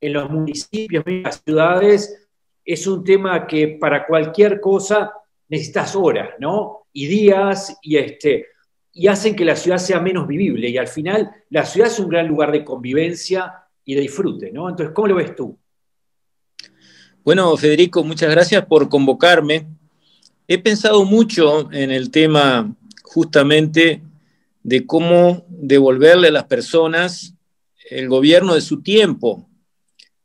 en los municipios, en las ciudades, es un tema que para cualquier cosa necesitas horas, ¿no? Y días, y, este, y hacen que la ciudad sea menos vivible. Y al final, la ciudad es un gran lugar de convivencia y de disfrute, ¿no? Entonces, ¿cómo lo ves tú? Bueno, Federico, muchas gracias por convocarme. He pensado mucho en el tema justamente de cómo devolverle a las personas el gobierno de su tiempo.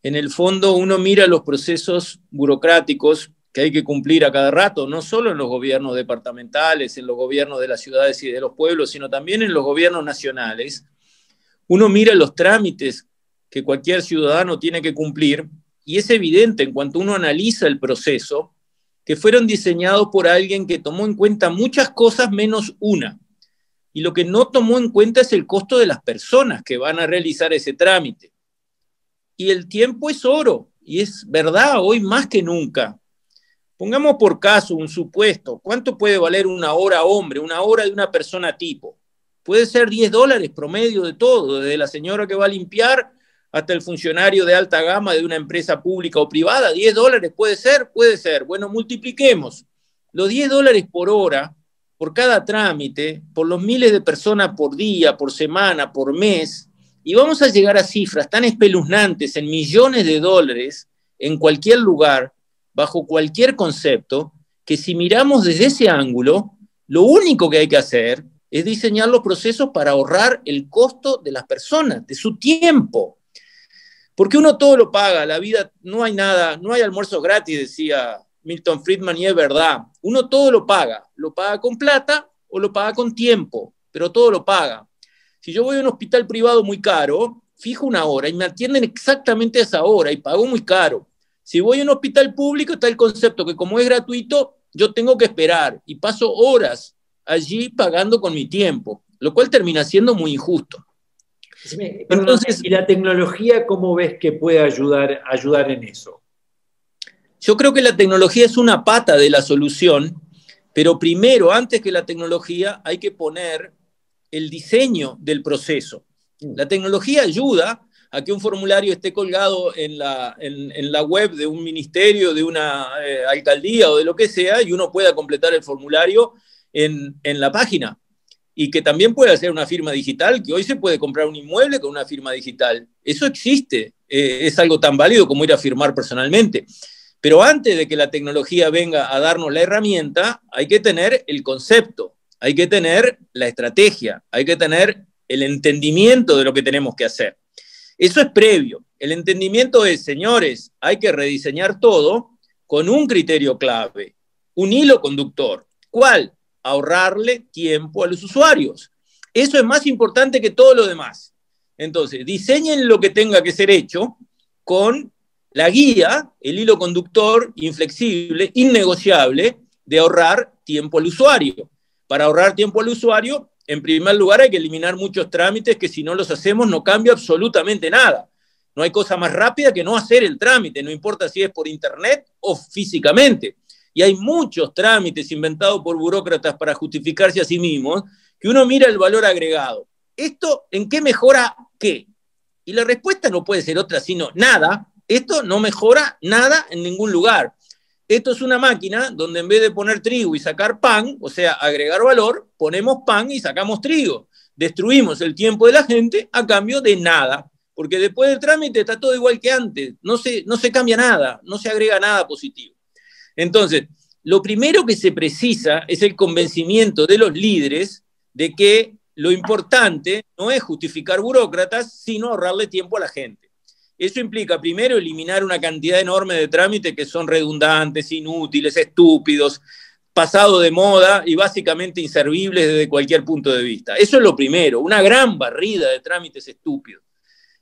En el fondo uno mira los procesos burocráticos que hay que cumplir a cada rato, no solo en los gobiernos departamentales, en los gobiernos de las ciudades y de los pueblos, sino también en los gobiernos nacionales. Uno mira los trámites que cualquier ciudadano tiene que cumplir y es evidente en cuanto uno analiza el proceso que fueron diseñados por alguien que tomó en cuenta muchas cosas menos una y lo que no tomó en cuenta es el costo de las personas que van a realizar ese trámite. Y el tiempo es oro, y es verdad hoy más que nunca. Pongamos por caso un supuesto, ¿cuánto puede valer una hora hombre, una hora de una persona tipo? Puede ser 10 dólares promedio de todo, desde la señora que va a limpiar hasta el funcionario de alta gama de una empresa pública o privada. 10 dólares puede ser, puede ser. Bueno, multipliquemos. Los 10 dólares por hora por cada trámite, por los miles de personas por día, por semana, por mes, y vamos a llegar a cifras tan espeluznantes en millones de dólares en cualquier lugar, bajo cualquier concepto, que si miramos desde ese ángulo, lo único que hay que hacer es diseñar los procesos para ahorrar el costo de las personas, de su tiempo. Porque uno todo lo paga, la vida no hay nada, no hay almuerzo gratis, decía Milton Friedman y es verdad. Uno todo lo paga, lo paga con plata o lo paga con tiempo, pero todo lo paga. Si yo voy a un hospital privado muy caro, fijo una hora y me atienden exactamente esa hora y pago muy caro. Si voy a un hospital público está el concepto que como es gratuito, yo tengo que esperar y paso horas allí pagando con mi tiempo, lo cual termina siendo muy injusto. Entonces, ¿y la tecnología cómo ves que puede ayudar, ayudar en eso? Yo creo que la tecnología es una pata de la solución, pero primero, antes que la tecnología, hay que poner el diseño del proceso. La tecnología ayuda a que un formulario esté colgado en la, web de un ministerio, de una eh, alcaldía o de lo que sea, y uno pueda completar el formulario en, la página. Y que también pueda ser una firma digital, que hoy se puede comprar un inmueble con una firma digital. Eso existe, eh, es algo tan válido como ir a firmar personalmente. Pero antes de que la tecnología venga a darnos la herramienta, hay que tener el concepto, hay que tener la estrategia, hay que tener el entendimiento de lo que tenemos que hacer. Eso es previo. El entendimiento es, señores, hay que rediseñar todo con un criterio clave, un hilo conductor. ¿Cuál? Ahorrarle tiempo a los usuarios. Eso es más importante que todo lo demás. Entonces, diseñen lo que tenga que ser hecho con la guía, el hilo conductor inflexible, innegociable de ahorrar tiempo al usuario. Para ahorrar tiempo al usuario, en primer lugar hay que eliminar muchos trámites que si no los hacemos no cambia absolutamente nada. No hay cosa más rápida que no hacer el trámite, no importa si es por internet o físicamente. Y hay muchos trámites inventados por burócratas para justificarse a sí mismos, que uno mira el valor agregado. ¿Esto en qué mejora qué? Y la respuesta no puede ser otra sino nada, esto no mejora nada en ningún lugar. Esto es una máquina donde en vez de poner trigo y sacar pan, o sea, agregar valor, ponemos pan y sacamos trigo. Destruimos el tiempo de la gente a cambio de nada, porque después del trámite está todo igual que antes, no se, no se cambia nada, no se agrega nada positivo. Entonces, lo primero que se precisa es el convencimiento de los líderes de que lo importante no es justificar burócratas, sino ahorrarle tiempo a la gente. Eso implica primero eliminar una cantidad enorme de trámites que son redundantes, inútiles, estúpidos, pasado de moda y básicamente inservibles desde cualquier punto de vista. Eso es lo primero, una gran barrida de trámites estúpidos.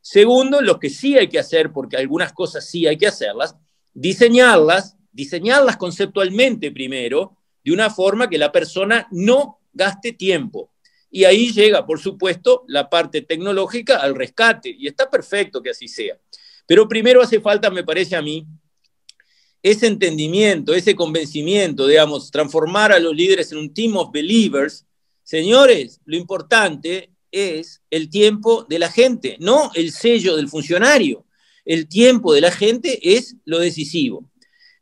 Segundo, lo que sí hay que hacer, porque algunas cosas sí hay que hacerlas, diseñarlas, diseñarlas conceptualmente primero, de una forma que la persona no gaste tiempo. Y ahí llega, por supuesto, la parte tecnológica al rescate, y está perfecto que así sea. Pero primero hace falta, me parece a mí, ese entendimiento, ese convencimiento, digamos, transformar a los líderes en un team of believers. Señores, lo importante es el tiempo de la gente, no el sello del funcionario. El tiempo de la gente es lo decisivo.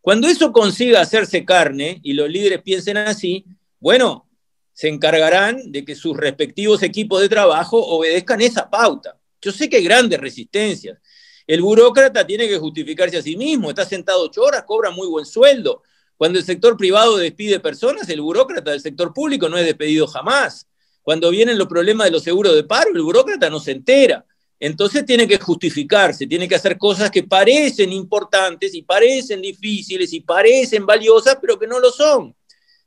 Cuando eso consiga hacerse carne y los líderes piensen así, bueno, se encargarán de que sus respectivos equipos de trabajo obedezcan esa pauta. Yo sé que hay grandes resistencias. El burócrata tiene que justificarse a sí mismo, está sentado ocho horas, cobra muy buen sueldo. Cuando el sector privado despide personas, el burócrata del sector público no es despedido jamás. Cuando vienen los problemas de los seguros de paro, el burócrata no se entera. Entonces tiene que justificarse, tiene que hacer cosas que parecen importantes y parecen difíciles y parecen valiosas, pero que no lo son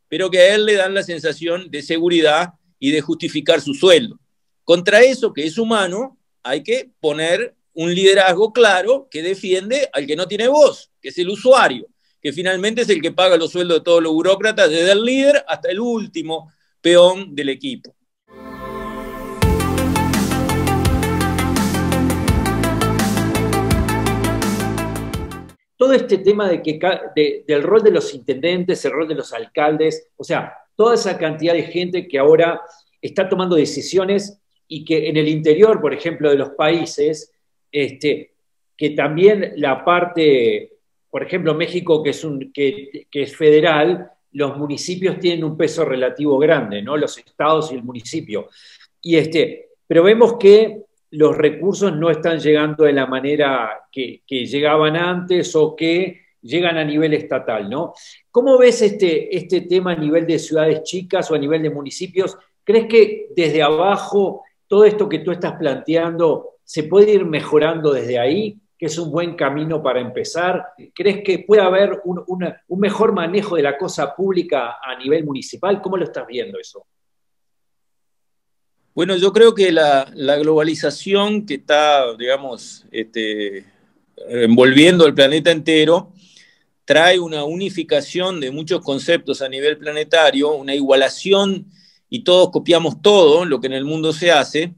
pero que a él le dan la sensación de seguridad y de justificar su sueldo. Contra eso, que es humano, hay que poner un liderazgo claro que defiende al que no tiene voz, que es el usuario, que finalmente es el que paga los sueldos de todos los burócratas, desde el líder hasta el último peón del equipo. todo este tema de que, del rol de los intendentes, el rol de los alcaldes, o sea, toda esa cantidad de gente que ahora está tomando decisiones y que en el interior, por ejemplo, de los países, este, que también la parte, por ejemplo, México, que es, que es federal, los municipios tienen un peso relativo grande, ¿no? Los estados y el municipio. Y este, pero vemos que los recursos no están llegando de la manera que, llegaban antes o que llegan a nivel estatal, ¿no? ¿Cómo ves este, este tema a nivel de ciudades chicas o a nivel de municipios? ¿Crees que desde abajo todo esto que tú estás planteando se puede ir mejorando desde ahí? que es un buen camino para empezar. ¿Crees que puede haber un, un, mejor manejo de la cosa pública a nivel municipal? ¿Cómo lo estás viendo eso? Bueno, yo creo que la, globalización que está, digamos, este, envolviendo al planeta entero, trae una unificación de muchos conceptos a nivel planetario, una igualación y todos copiamos todo lo que en el mundo se hace,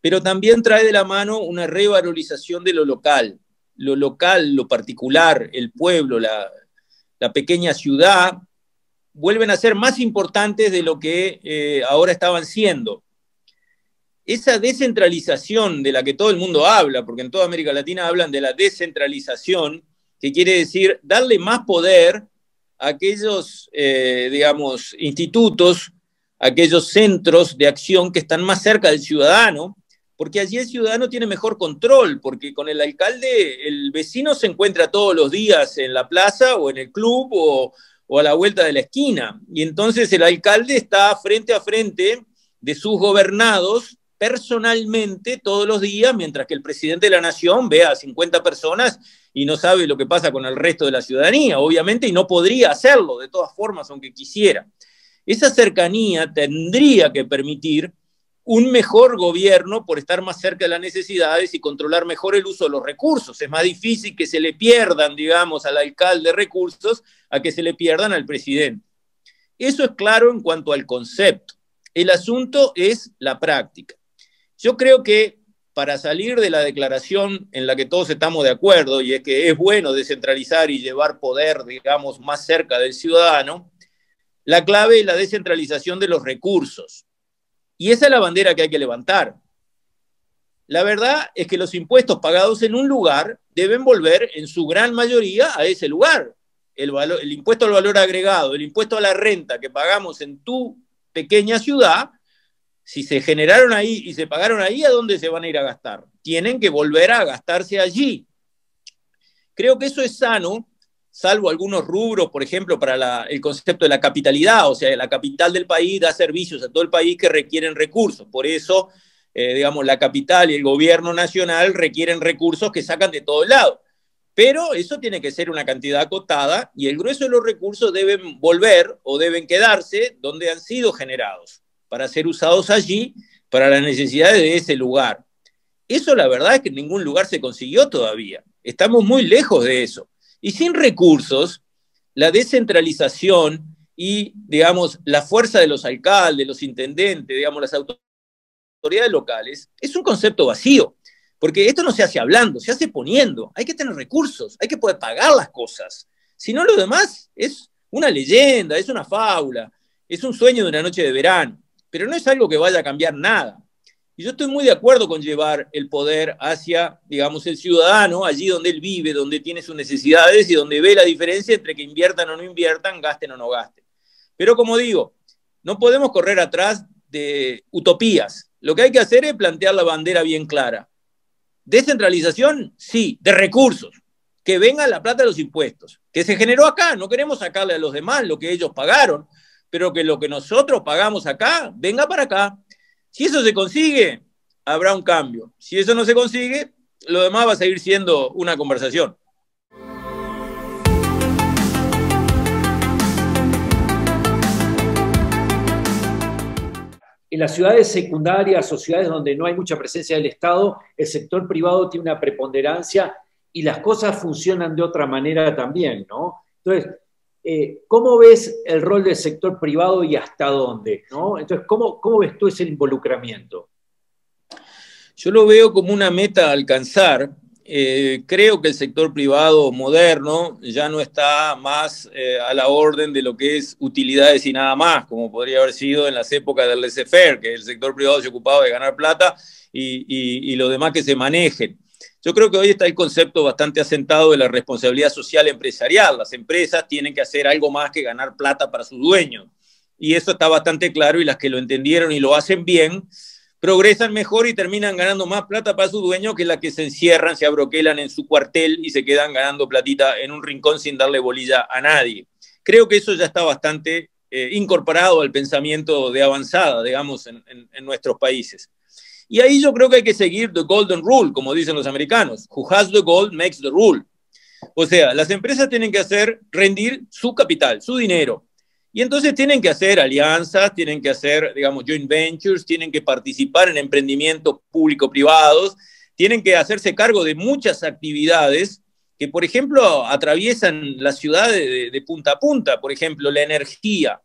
pero también trae de la mano una revalorización de lo local, lo local, lo particular, el pueblo, la, pequeña ciudad, vuelven a ser más importantes de lo que eh, ahora estaban siendo esa descentralización de la que todo el mundo habla, porque en toda América Latina hablan de la descentralización, que quiere decir darle más poder a aquellos, eh, digamos, institutos, aquellos centros de acción que están más cerca del ciudadano, porque allí el ciudadano tiene mejor control, porque con el alcalde el vecino se encuentra todos los días en la plaza o en el club o a la vuelta de la esquina. Y entonces el alcalde está frente a frente de sus gobernados personalmente todos los días, mientras que el presidente de la nación ve a 50 personas y no sabe lo que pasa con el resto de la ciudadanía, obviamente, y no podría hacerlo de todas formas, aunque quisiera. Esa cercanía tendría que permitir un mejor gobierno por estar más cerca de las necesidades y controlar mejor el uso de los recursos. Es más difícil que se le pierdan, digamos, al alcalde recursos a que se le pierdan al presidente. Eso es claro en cuanto al concepto. El asunto es la práctica. Yo creo que para salir de la declaración en la que todos estamos de acuerdo, y es que es bueno descentralizar y llevar poder, digamos, más cerca del ciudadano, la clave es la descentralización de los recursos. Y esa es la bandera que hay que levantar. La verdad es que los impuestos pagados en un lugar deben volver en su gran mayoría a ese lugar. El, impuesto al valor agregado, el impuesto a la renta que pagamos en tu pequeña ciudad, si se generaron ahí y se pagaron ahí, ¿a dónde se van a ir a gastar? Tienen que volver a gastarse allí. Creo que eso es sano, salvo algunos rubros, por ejemplo, para el concepto de la capitalidad, o sea, la capital del país da servicios a todo el país que requieren recursos. Por eso, eh, digamos, la capital y el gobierno nacional requieren recursos que sacan de todo lado. Pero eso tiene que ser una cantidad acotada y el grueso de los recursos deben volver o deben quedarse donde han sido generados para ser usados allí para las necesidades de ese lugar. Eso la verdad es que en ningún lugar se consiguió todavía. Estamos muy lejos de eso. Y sin recursos, la descentralización y, digamos, la fuerza de los alcaldes, los intendentes, digamos, las autoridades locales, es un concepto vacío. Porque esto no se hace hablando, se hace poniendo. Hay que tener recursos, hay que poder pagar las cosas. Si no, lo demás es una leyenda, es una fábula, es un sueño de una noche de verano pero no es algo que vaya a cambiar nada. Y yo estoy muy de acuerdo con llevar el poder hacia, digamos, el ciudadano, allí donde él vive, donde tiene sus necesidades y donde ve la diferencia entre que inviertan o no inviertan, gasten o no gasten. Pero como digo, no podemos correr atrás de utopías. Lo que hay que hacer es plantear la bandera bien clara. Descentralización, sí, de recursos. Que venga la plata de los impuestos, que se generó acá. No queremos sacarle a los demás lo que ellos pagaron pero que lo que nosotros pagamos acá venga para acá. Si eso se consigue, habrá un cambio. Si eso no se consigue, lo demás va a seguir siendo una conversación. En las ciudades secundarias sociedades donde no hay mucha presencia del Estado, el sector privado tiene una preponderancia y las cosas funcionan de otra manera también, ¿no? Entonces, eh, ¿cómo ves el rol del sector privado y hasta dónde? Entonces, ¿cómo, ¿cómo ves tú ese involucramiento? Yo lo veo como una meta a alcanzar. Eh, creo que el sector privado moderno ya no está más eh, a la orden de lo que es utilidades y nada más, como podría haber sido en las épocas del laissez que el sector privado se ocupaba de ganar plata y, y, lo demás que se manejen. Yo creo que hoy está el concepto bastante asentado de la responsabilidad social empresarial. Las empresas tienen que hacer algo más que ganar plata para sus dueños. Y eso está bastante claro y las que lo entendieron y lo hacen bien, progresan mejor y terminan ganando más plata para sus dueños que las que se encierran, se abroquelan en su cuartel y se quedan ganando platita en un rincón sin darle bolilla a nadie. Creo que eso ya está bastante eh, incorporado al pensamiento de avanzada, digamos, en nuestros países. Y ahí yo creo que hay que seguir the golden rule, como dicen los americanos. Who has the gold makes the rule. O sea, las empresas tienen que hacer rendir su capital, su dinero. Y entonces tienen que hacer alianzas, tienen que hacer, digamos, joint ventures, tienen que participar en emprendimientos público-privados, tienen que hacerse cargo de muchas actividades que, por ejemplo, atraviesan la ciudad de, de, punta a punta, por ejemplo, la energía.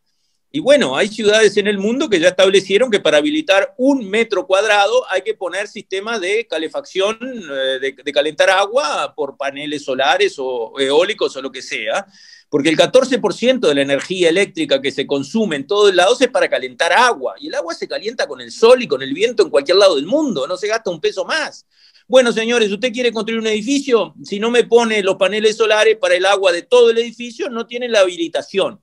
Y bueno, hay ciudades en el mundo que ya establecieron que para habilitar un metro cuadrado hay que poner sistema de calefacción, eh, de, de, calentar agua por paneles solares o eólicos o lo que sea, porque el 14% de la energía eléctrica que se consume en todos lados es para calentar agua, y el agua se calienta con el sol y con el viento en cualquier lado del mundo, no se gasta un peso más. Bueno, señores, usted quiere construir un edificio, si no me pone los paneles solares para el agua de todo el edificio, no tiene la habilitación.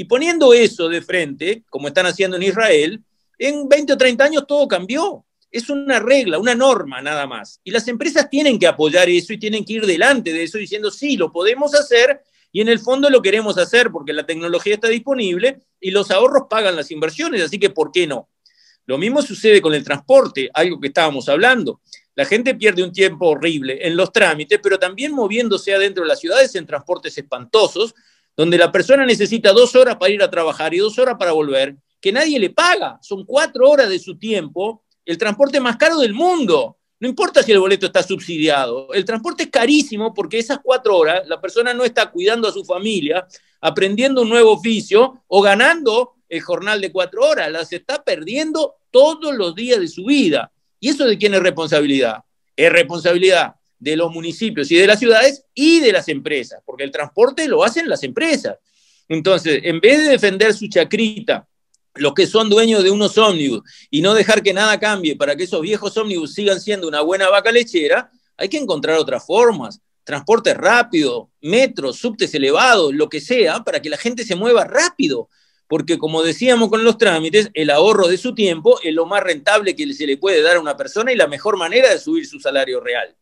Y poniendo eso de frente, como están haciendo en Israel, en 20 o 30 años todo cambió. Es una regla, una norma nada más. Y las empresas tienen que apoyar eso y tienen que ir delante de eso diciendo, sí, lo podemos hacer y en el fondo lo queremos hacer porque la tecnología está disponible y los ahorros pagan las inversiones, así que ¿por qué no? Lo mismo sucede con el transporte, algo que estábamos hablando. La gente pierde un tiempo horrible en los trámites, pero también moviéndose adentro de las ciudades en transportes espantosos, donde la persona necesita dos horas para ir a trabajar y dos horas para volver, que nadie le paga. Son cuatro horas de su tiempo, el transporte más caro del mundo. No importa si el boleto está subsidiado, el transporte es carísimo porque esas cuatro horas la persona no está cuidando a su familia, aprendiendo un nuevo oficio o ganando el jornal de cuatro horas, las está perdiendo todos los días de su vida. ¿Y eso de quién es responsabilidad? Es responsabilidad de los municipios y de las ciudades y de las empresas, porque el transporte lo hacen las empresas. Entonces, en vez de defender su chacrita, los que son dueños de unos ómnibus y no dejar que nada cambie para que esos viejos ómnibus sigan siendo una buena vaca lechera, hay que encontrar otras formas, transporte rápido, metro subtes elevados, lo que sea, para que la gente se mueva rápido, porque como decíamos con los trámites, el ahorro de su tiempo es lo más rentable que se le puede dar a una persona y la mejor manera de subir su salario real.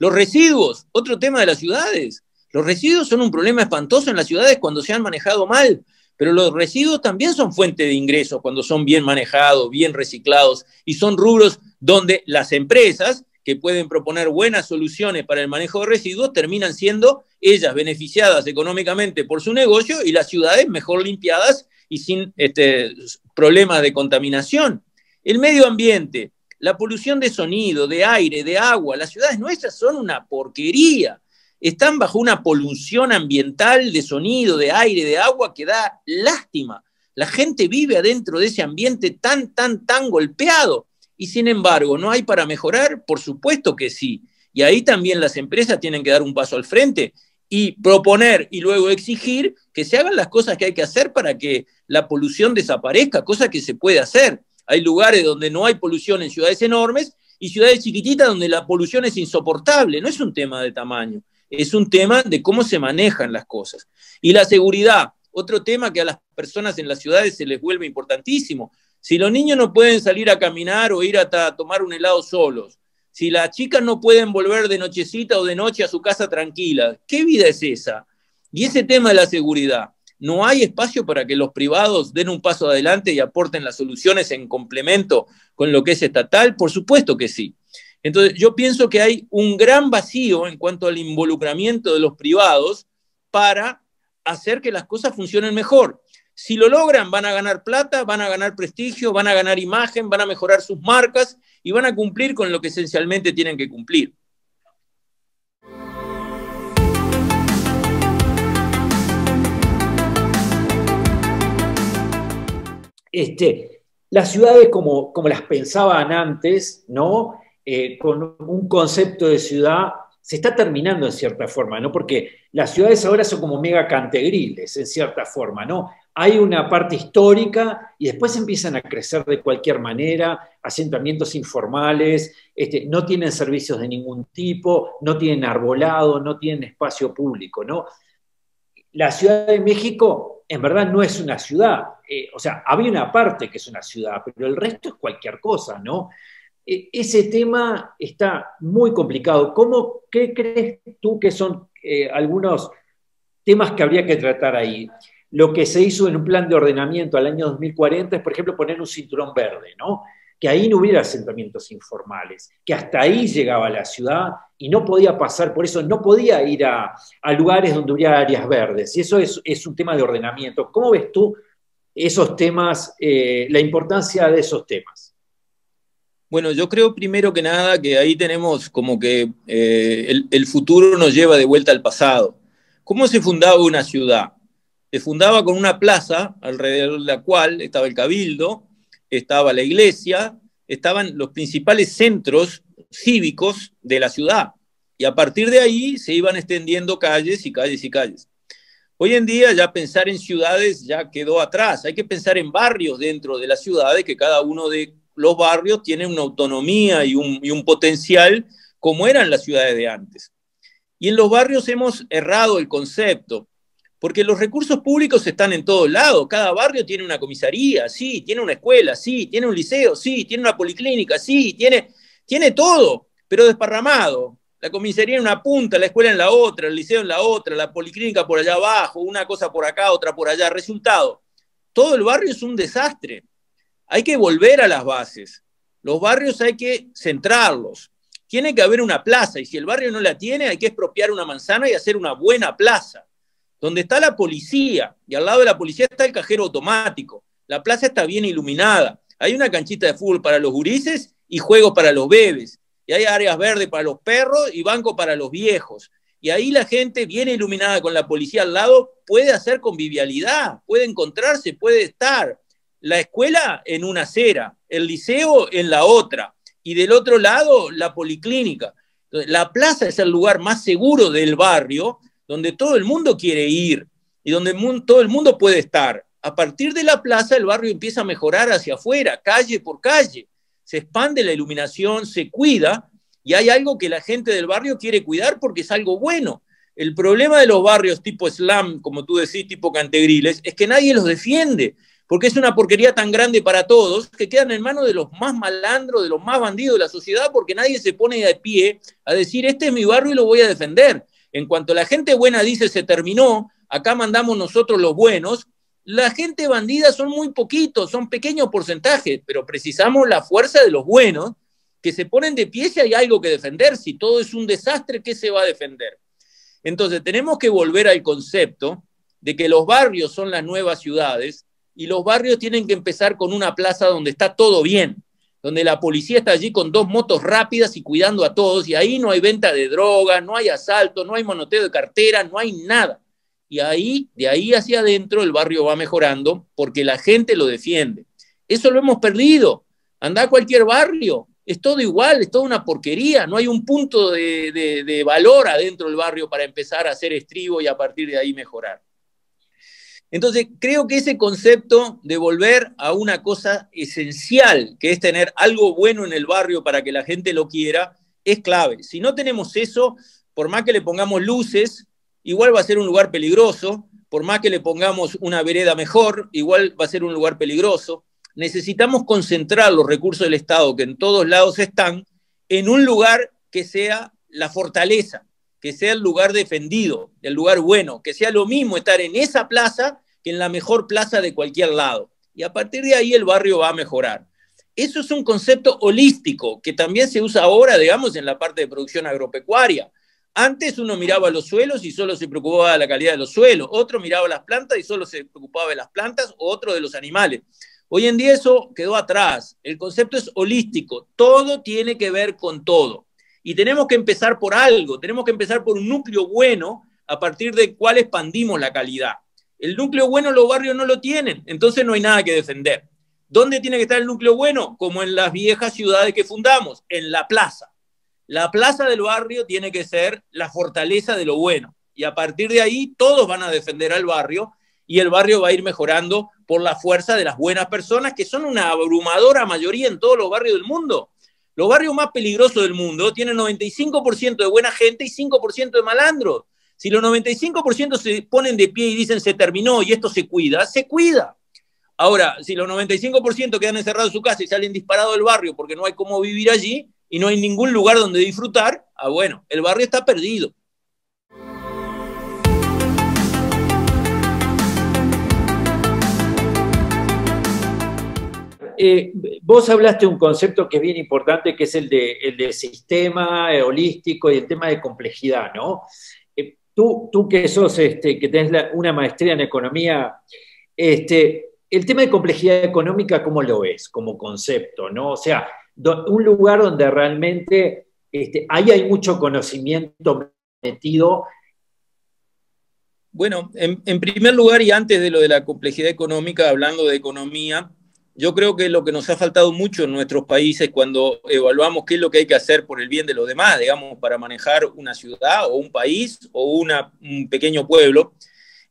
Los residuos, otro tema de las ciudades. Los residuos son un problema espantoso en las ciudades cuando se han manejado mal, pero los residuos también son fuente de ingresos cuando son bien manejados, bien reciclados y son rubros donde las empresas que pueden proponer buenas soluciones para el manejo de residuos terminan siendo ellas beneficiadas económicamente por su negocio y las ciudades mejor limpiadas y sin este, problemas de contaminación. El medio ambiente, la polución de sonido, de aire, de agua, las ciudades nuestras son una porquería. Están bajo una polución ambiental de sonido, de aire, de agua que da lástima. La gente vive adentro de ese ambiente tan, tan, tan golpeado. Y sin embargo, ¿no hay para mejorar? Por supuesto que sí. Y ahí también las empresas tienen que dar un paso al frente y proponer y luego exigir que se hagan las cosas que hay que hacer para que la polución desaparezca, cosa que se puede hacer. Hay lugares donde no hay polución en ciudades enormes y ciudades chiquititas donde la polución es insoportable. No es un tema de tamaño, es un tema de cómo se manejan las cosas. Y la seguridad, otro tema que a las personas en las ciudades se les vuelve importantísimo. Si los niños no pueden salir a caminar o ir a tomar un helado solos, si las chicas no pueden volver de nochecita o de noche a su casa tranquila, ¿qué vida es esa? Y ese tema de la seguridad no hay espacio para que los privados den un paso adelante y aporten las soluciones en complemento con lo que es estatal? Por supuesto que sí. Entonces, yo pienso que hay un gran vacío en cuanto al involucramiento de los privados para hacer que las cosas funcionen mejor. Si lo logran, van a ganar plata, van a ganar prestigio, van a ganar imagen, van a mejorar sus marcas y van a cumplir con lo que esencialmente tienen que cumplir. este, las ciudades como, como las pensaban antes, ¿no? Eh, con un concepto de ciudad, se está terminando en cierta forma, ¿no? Porque las ciudades ahora son como mega cantegriles, en cierta forma, ¿no? Hay una parte histórica y después empiezan a crecer de cualquier manera, asentamientos informales, este, no tienen servicios de ningún tipo, no tienen arbolado, no tienen espacio público, ¿no? La Ciudad de México en verdad no es una ciudad. Eh, o sea, había una parte que es una ciudad, pero el resto es cualquier cosa, ¿no? Eh, ese tema está muy complicado. ¿Cómo, ¿Qué crees tú que son eh, algunos temas que habría que tratar ahí? Lo que se hizo en un plan de ordenamiento al año 2040 es, por ejemplo, poner un cinturón verde, ¿no? que ahí no hubiera asentamientos informales, que hasta ahí llegaba la ciudad y no podía pasar, por eso no podía ir a, lugares donde hubiera áreas verdes. Y eso es, un tema de ordenamiento. ¿Cómo ves tú esos temas, eh, la importancia de esos temas? Bueno, yo creo primero que nada que ahí tenemos como que eh, el, el futuro nos lleva de vuelta al pasado. ¿Cómo se fundaba una ciudad? Se fundaba con una plaza alrededor de la cual estaba el cabildo, estaba la iglesia, estaban los principales centros cívicos de la ciudad. Y a partir de ahí se iban extendiendo calles y calles y calles. Hoy en día ya pensar en ciudades ya quedó atrás. Hay que pensar en barrios dentro de las ciudades, que cada uno de los barrios tiene una autonomía y un, y un potencial como eran las ciudades de antes. Y en los barrios hemos errado el concepto. Porque los recursos públicos están en todos lados. Cada barrio tiene una comisaría, sí, tiene una escuela, sí, tiene un liceo, sí, tiene una policlínica, sí, tiene, tiene todo, pero desparramado. La comisaría en una punta, la escuela en la otra, el liceo en la otra, la policlínica por allá abajo, una cosa por acá, otra por allá. Resultado, todo el barrio es un desastre. Hay que volver a las bases. Los barrios hay que centrarlos. Tiene que haber una plaza y si el barrio no la tiene, hay que expropiar una manzana y hacer una buena plaza donde está la policía, y al lado de la policía está el cajero automático. La plaza está bien iluminada. Hay una canchita de fútbol para los gurises y juegos para los bebés. Y hay áreas verdes para los perros y banco para los viejos. Y ahí la gente, bien iluminada con la policía al lado, puede hacer convivialidad, puede encontrarse, puede estar. La escuela en una acera, el liceo en la otra, y del otro lado la policlínica. La plaza es el lugar más seguro del barrio donde todo el mundo quiere ir y donde todo el mundo puede estar. A partir de la plaza, el barrio empieza a mejorar hacia afuera, calle por calle. Se expande la iluminación, se cuida y hay algo que la gente del barrio quiere cuidar porque es algo bueno. El problema de los barrios tipo slam, como tú decís, tipo cantegriles, es que nadie los defiende, porque es una porquería tan grande para todos que quedan en manos de los más malandros, de los más bandidos de la sociedad, porque nadie se pone de pie a decir, este es mi barrio y lo voy a defender. En cuanto la gente buena dice se terminó, acá mandamos nosotros los buenos, la gente bandida son muy poquitos, son pequeños porcentajes, pero precisamos la fuerza de los buenos que se ponen de pie si hay algo que defender. Si todo es un desastre, ¿qué se va a defender? Entonces tenemos que volver al concepto de que los barrios son las nuevas ciudades y los barrios tienen que empezar con una plaza donde está todo bien, donde la policía está allí con dos motos rápidas y cuidando a todos, y ahí no hay venta de droga, no hay asalto, no hay monoteo de cartera, no hay nada. Y ahí, de ahí hacia adentro, el barrio va mejorando porque la gente lo defiende. Eso lo hemos perdido. Anda a cualquier barrio, es todo igual, es toda una porquería, no hay un punto de, de valor adentro del barrio para empezar a hacer estribo y a partir de ahí mejorar. Entonces, creo que ese concepto de volver a una cosa esencial, que es tener algo bueno en el barrio para que la gente lo quiera, es clave. Si no tenemos eso, por más que le pongamos luces, igual va a ser un lugar peligroso, por más que le pongamos una vereda mejor, igual va a ser un lugar peligroso. Necesitamos concentrar los recursos del Estado, que en todos lados están, en un lugar que sea la fortaleza, que sea el lugar defendido, el lugar bueno, que sea lo mismo estar en esa plaza que en la mejor plaza de cualquier lado. Y a partir de ahí el barrio va a mejorar. Eso es un concepto holístico que también se usa ahora, digamos, en la parte de producción agropecuaria. Antes uno miraba los suelos y solo se preocupaba de la calidad de los suelos, otro miraba las plantas y solo se preocupaba de las plantas, otro de los animales. Hoy en día eso quedó atrás. El concepto es holístico, todo tiene que ver con todo. Y tenemos que empezar por algo, tenemos que empezar por un núcleo bueno a partir del cual expandimos la calidad. El núcleo bueno los barrios no lo tienen, entonces no hay nada que defender. ¿Dónde tiene que estar el núcleo bueno? Como en las viejas ciudades que fundamos, en la plaza. La plaza del barrio tiene que ser la fortaleza de lo bueno. Y a partir de ahí todos van a defender al barrio y el barrio va a ir mejorando por la fuerza de las buenas personas, que son una abrumadora mayoría en todos los barrios del mundo. Los barrios más peligrosos del mundo tienen 95% de buena gente y 5% de malandros. Si los 95% se ponen de pie y dicen se terminó y esto se cuida, se cuida. Ahora, si los 95% quedan encerrados en su casa y salen disparados del barrio porque no hay cómo vivir allí y no hay ningún lugar donde disfrutar, ah, bueno, el barrio está perdido. Eh, vos hablaste de un concepto que es bien importante, que es el de, sistema eh, holístico y el tema de complejidad, ¿no? Eh, tú, tú que sos, este, que tenés una maestría en economía, este, el tema de complejidad económica, ¿cómo lo ves como concepto, no? O sea, un lugar donde realmente este, ahí hay mucho conocimiento metido bueno, en, primer lugar y antes de lo de la complejidad económica, hablando de economía, yo creo que lo que nos ha faltado mucho en nuestros países cuando evaluamos qué es lo que hay que hacer por el bien de los demás, digamos, para manejar una ciudad o un país o un pequeño pueblo,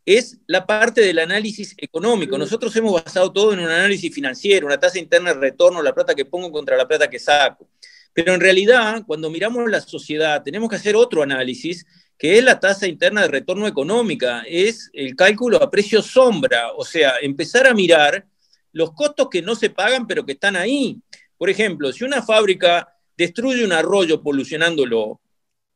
es la parte del análisis económico. Mm. Nosotros hemos basado todo en un análisis financiero, una tasa interna de retorno, la plata que pongo contra la plata que saco. Pero en realidad, cuando miramos la sociedad, tenemos que hacer otro análisis, que es la tasa interna de retorno económica, es el cálculo a precio sombra, o sea, empezar a mirar los costos que no se pagan pero que están ahí. Por ejemplo, si una fábrica destruye un arroyo polucionándolo,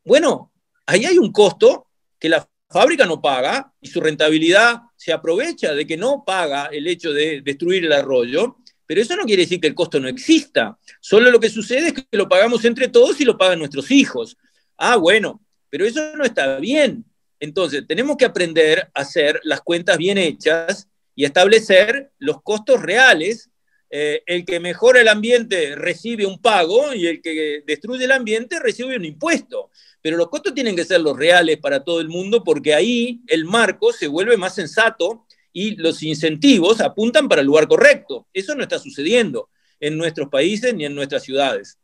bueno, ahí hay un costo que la fábrica no paga y su rentabilidad se aprovecha de que no paga el hecho de destruir el arroyo, pero eso no quiere decir que el costo no exista. Solo lo que sucede es que lo pagamos entre todos y lo pagan nuestros hijos. Ah, bueno, pero eso no está bien. Entonces, tenemos que aprender a hacer las cuentas bien hechas y establecer los costos reales. Eh, el que mejora el ambiente recibe un pago y el que destruye el ambiente recibe un impuesto. Pero los costos tienen que ser los reales para todo el mundo porque ahí el marco se vuelve más sensato y los incentivos apuntan para el lugar correcto. Eso no está sucediendo en nuestros países ni en nuestras ciudades.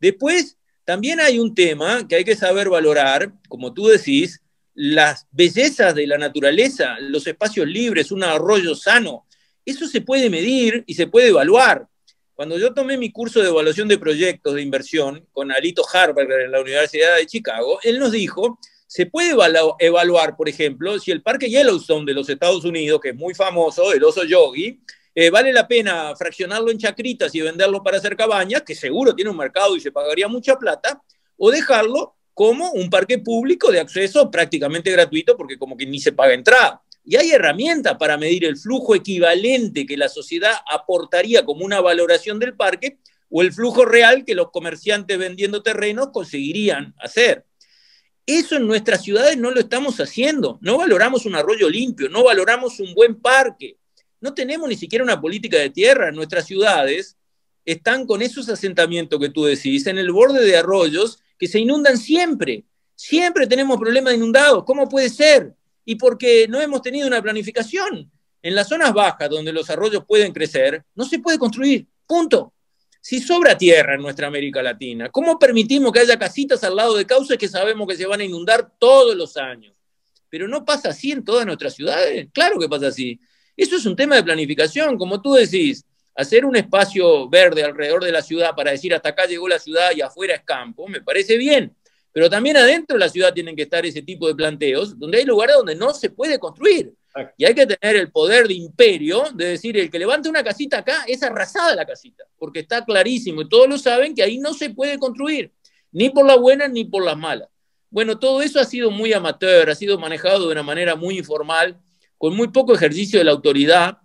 Después, también hay un tema que hay que saber valorar, como tú decís, las bellezas de la naturaleza, los espacios libres, un arroyo sano. Eso se puede medir y se puede evaluar. Cuando yo tomé mi curso de evaluación de proyectos de inversión con Alito Harper en la Universidad de Chicago, él nos dijo, se puede evaluar, por ejemplo, si el Parque Yellowstone de los Estados Unidos, que es muy famoso, el oso yogi, eh, vale la pena fraccionarlo en chacritas y venderlo para hacer cabañas, que seguro tiene un mercado y se pagaría mucha plata, o dejarlo como un parque público de acceso prácticamente gratuito porque como que ni se paga entrada. Y hay herramientas para medir el flujo equivalente que la sociedad aportaría como una valoración del parque o el flujo real que los comerciantes vendiendo terrenos conseguirían hacer. Eso en nuestras ciudades no lo estamos haciendo. No valoramos un arroyo limpio, no valoramos un buen parque. No tenemos ni siquiera una política de tierra. en Nuestras ciudades están con esos asentamientos que tú decís, en el borde de arroyos que se inundan siempre. Siempre tenemos problemas de inundados. ¿Cómo puede ser? Y porque no hemos tenido una planificación. En las zonas bajas, donde los arroyos pueden crecer, no se puede construir. Punto. Si sobra tierra en nuestra América Latina, ¿cómo permitimos que haya casitas al lado de cauces que sabemos que se van a inundar todos los años? Pero no pasa así en todas nuestras ciudades. Claro que pasa así. Eso es un tema de planificación, como tú decís hacer un espacio verde alrededor de la ciudad para decir hasta acá llegó la ciudad y afuera es campo, me parece bien. Pero también adentro de la ciudad tienen que estar ese tipo de planteos, donde hay lugares donde no se puede construir. Y hay que tener el poder de imperio de decir, el que levante una casita acá es arrasada la casita, porque está clarísimo y todos lo saben que ahí no se puede construir, ni por las buenas ni por las malas. Bueno, todo eso ha sido muy amateur, ha sido manejado de una manera muy informal, con muy poco ejercicio de la autoridad,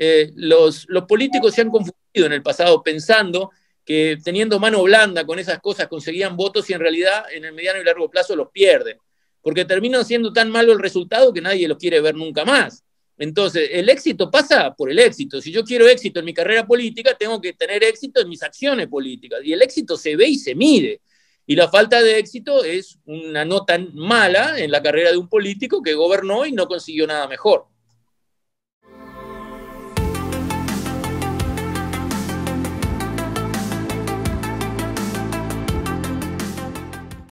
eh, los, políticos se han confundido en el pasado pensando que teniendo mano blanda con esas cosas conseguían votos y en realidad en el mediano y largo plazo los pierden, porque terminan siendo tan malo el resultado que nadie los quiere ver nunca más. Entonces, el éxito pasa por el éxito. Si yo quiero éxito en mi carrera política, tengo que tener éxito en mis acciones políticas. Y el éxito se ve y se mide. Y la falta de éxito es una nota mala en la carrera de un político que gobernó y no consiguió nada mejor.